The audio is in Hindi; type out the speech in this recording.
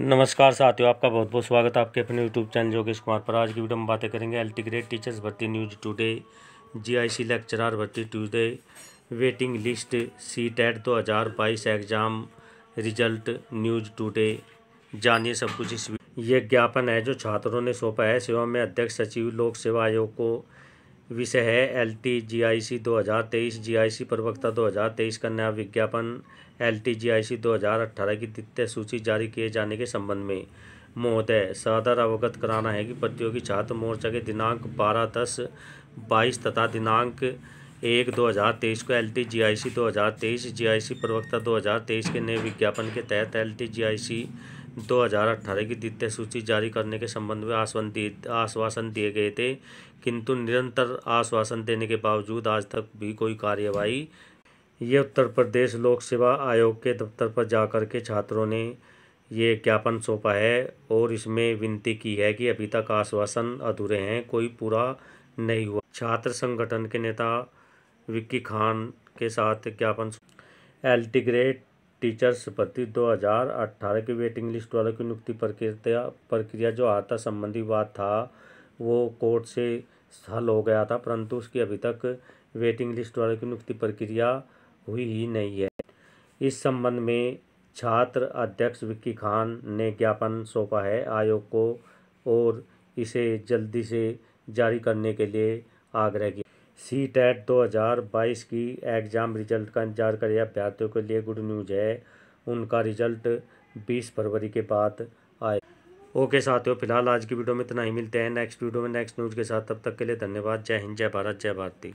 नमस्कार साथियों आपका बहुत बहुत स्वागत है आपके अपने यूट्यूब चैनल योगेश कुमार पर आज की वीडियो में बातें करेंगे एल ग्रेड टीचर्स भर्ती न्यूज टुडे जीआईसी लेक्चरर भर्ती Tuesday waiting list CTET दो हज़ार बाईस एग्ज़ाम रिजल्ट न्यूज टुडे जानिए सब कुछ इस ये ज्ञापन है जो छात्रों ने सौंपा है सेवा में अध्यक्ष सचिव लोक सेवा आयोग को विषय है एल टी जी आई सी दो हज़ार तेईस जी आई सी प्रवक्ता दो हज़ार तेईस का नया विज्ञापन एल टी जी आई सी दो हज़ार अट्ठारह की द्वितीय सूची जारी किए जाने के संबंध में महोदय सदर अवगत कराना है कि प्रतियोगी छात्र मोर्चा के दिनांक बारह दस बाईस तथा दिनांक एक दो हज़ार तेईस को एल टी जी आई सी दो हज़ार तेईस जी आई सी प्रवक्ता दो हज़ार तेईस के नए विज्ञापन के तहत एल टी जी आई सी 2018 की द्वितीय सूची जारी करने के संबंध में आश्वासन दिए आश्वासन दिए गए थे किंतु निरंतर आश्वासन देने के बावजूद आज तक भी कोई कार्यवाही ये उत्तर प्रदेश लोक सेवा आयोग के दफ्तर पर जाकर के छात्रों ने ये ज्ञापन सौंपा है और इसमें विनती की है कि अभी तक आश्वासन अधूरे हैं कोई पूरा नहीं हुआ छात्र संगठन के नेता विक्की खान के साथ ज्ञापन एल्टीग्रेट टीचर्स हज़ार 2018 की वेटिंग लिस्ट वालों की नियुक्ति प्रक्रिया प्रक्रिया जो आता संबंधी बात था वो कोर्ट से हल हो गया था परंतु उसकी अभी तक वेटिंग लिस्ट वालों की नियुक्ति प्रक्रिया हुई ही नहीं है इस संबंध में छात्र अध्यक्ष विक्की खान ने ज्ञापन सौंपा है आयोग को और इसे जल्दी से जारी करने के लिए आग्रह किया सी टैट दो हज़ार बाईस की एग्ज़ाम रिजल्ट का इंतजार करे अभ्यर्थियों के लिए गुड न्यूज़ है उनका रिजल्ट बीस फरवरी के बाद आए ओके साथियों फिलहाल आज की वीडियो में इतना ही मिलते हैं नेक्स्ट वीडियो में नेक्स्ट न्यूज़ के साथ तब तक के लिए धन्यवाद जय हिंद जय भारत जय भारती